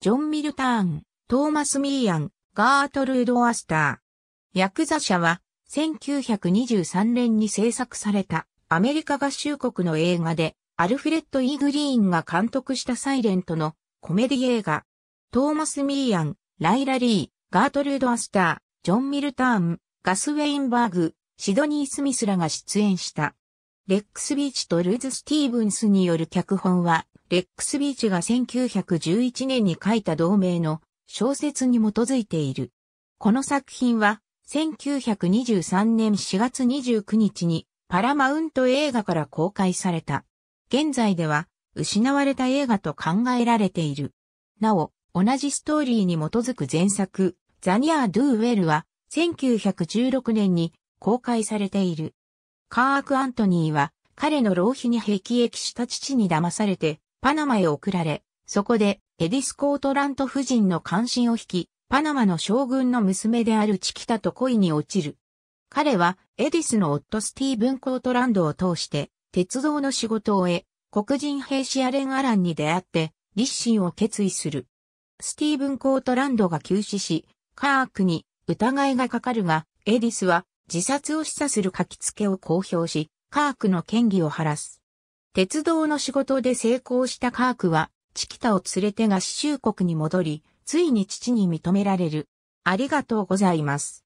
ジョン・ミルターン、トーマス・ミーアン、ガートルード・アスター。ヤクザ社は、1923年に制作されたアメリカ合衆国の映画で、アルフレッド・イーグリーンが監督したサイレントのコメディ映画。トーマス・ミーアン、ライラ・リー、ガートルード・アスター、ジョン・ミルターン、ガス・ウェインバーグ、シドニー・スミスらが出演した。レックス・ビーチとルーズ・スティーブンスによる脚本は、レックス・ビーチが1911年に書いた同名の小説に基づいている。この作品は、1923年4月29日にパラマウント映画から公開された。現在では失われた映画と考えられている。なお、同じストーリーに基づく前作、ザニア・ドゥ・ウェルは1916年に公開されている。カーク・アントニーは彼の浪費に辟易した父に騙されてパナマへ送られ、そこでエディス・コートラント夫人の関心を引き、パナマの将軍の娘であるチキタと恋に落ちる。彼はエディスの夫スティーブン・コートランドを通して鉄道の仕事を終え、黒人兵士アレン・アランに出会って立身を決意する。スティーブン・コートランドが急死し、カークに疑いがかかるが、エディスは自殺を示唆する書き付けを公表し、カークの嫌疑を晴らす。鉄道の仕事で成功したカークは、チキタを連れて合衆国に戻り、ついに父に認められる。ありがとうございます。